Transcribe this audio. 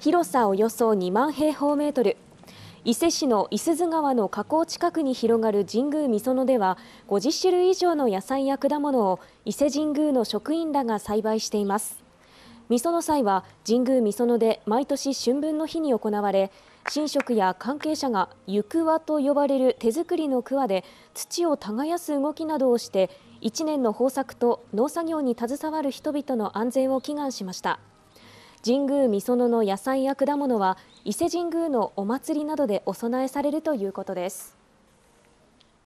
広さおよそ2万平方メートル伊勢市の伊豆津川の河口近くに広がる神宮みそのでは50種類以上の野菜や果物を伊勢神宮の職員らが栽培していますみその祭は神宮みそので毎年春分の日に行われ神職や関係者がゆくわと呼ばれる手作りの桑で土を耕す動きなどをして1年の豊作と農作業に携わる人々の安全を祈願しました。神宮御園の野菜や果物は伊勢神宮のお祭りなどでお供えされるということです。